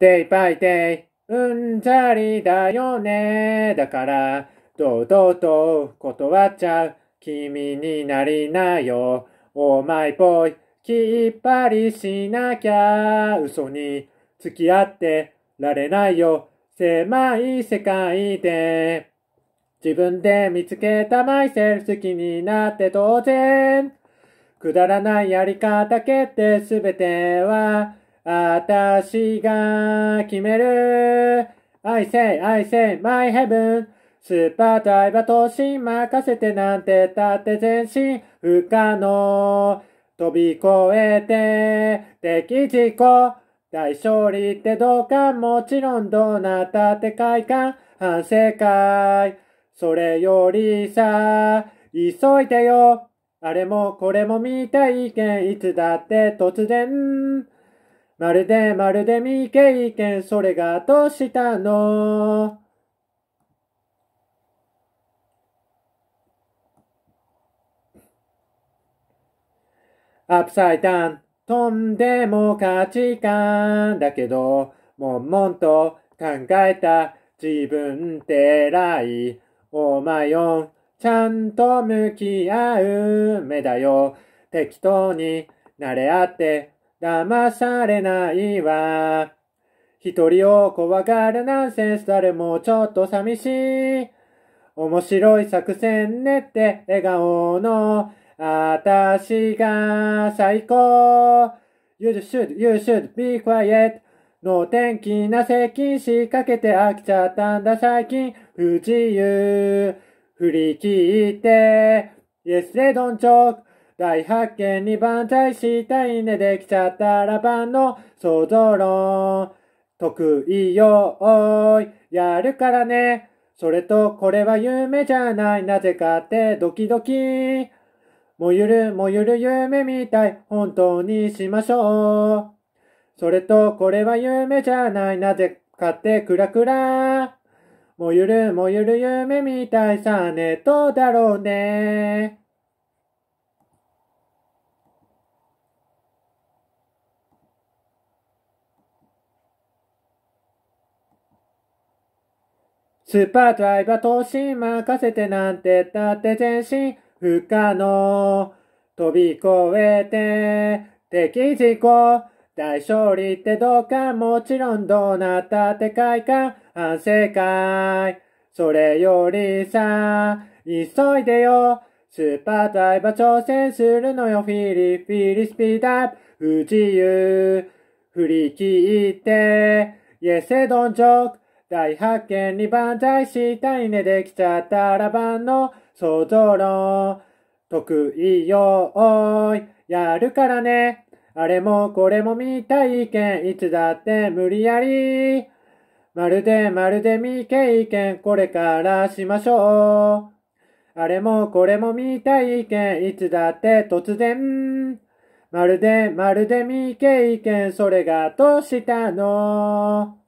デイバイデイ、うんざりだよね。だから、堂々と断っちゃう。君になりなよ。オーマイボーイ、きっぱりしなきゃ。嘘に付き合ってられないよ。狭い世界で。自分で見つけたマイセル好きになって当然。くだらないやり方決定すべ全ては私が決める。I say, I say, my heaven. スーパードライバー投資任せてなんてたって全身不可能。飛び越えて敵事故。大勝利ってどうかもちろんどうなったって快感反省会。それよりさ、急いでよ。あれもこれも見たい意見いつだって突然。まるでまるで未経験、それがどうしたのアップサイダン、とんでも価値観だけど、もんもんと考えた自分って偉い。お前よちゃんと向き合う目だよ。適当に慣れ合って騙されないわ。一人を怖がるナンセンス誰もちょっと寂しい。面白い作戦ねって笑顔のあたしが最高。You should, you should be quiet. の天気な接近しかけて飽きちゃったんだ最近。不自由。振り切って。Yes, they don't joke. 大発見に万歳したいねできちゃったらばの想像論。得意よーい。やるからね。それとこれは夢じゃない。なぜかってドキドキ。もゆるもゆる夢みたい。本当にしましょう。それとこれは夢じゃない。なぜかってクラクラ。もゆるもゆる夢みたい。さねとだろうね。スーパードライは投資任せてなんてだって全身不可能。飛び越えて敵事故。大勝利ってどうかもちろんどうなったって快感反省会。それよりさ、急いでよ。スーパードライバー挑戦するのよ。フィリフィリスピードアップ。不自由。振り切って。Yes, エセドン joke. 大発見に万歳したいねできちゃったらばんの想像論。得意よーい。やるからね。あれもこれも見たいけん。いつだって無理やり。まるでまるで未経験。これからしましょう。あれもこれも見たいけん。いつだって突然。まるでまるで未経験。それがどうしたの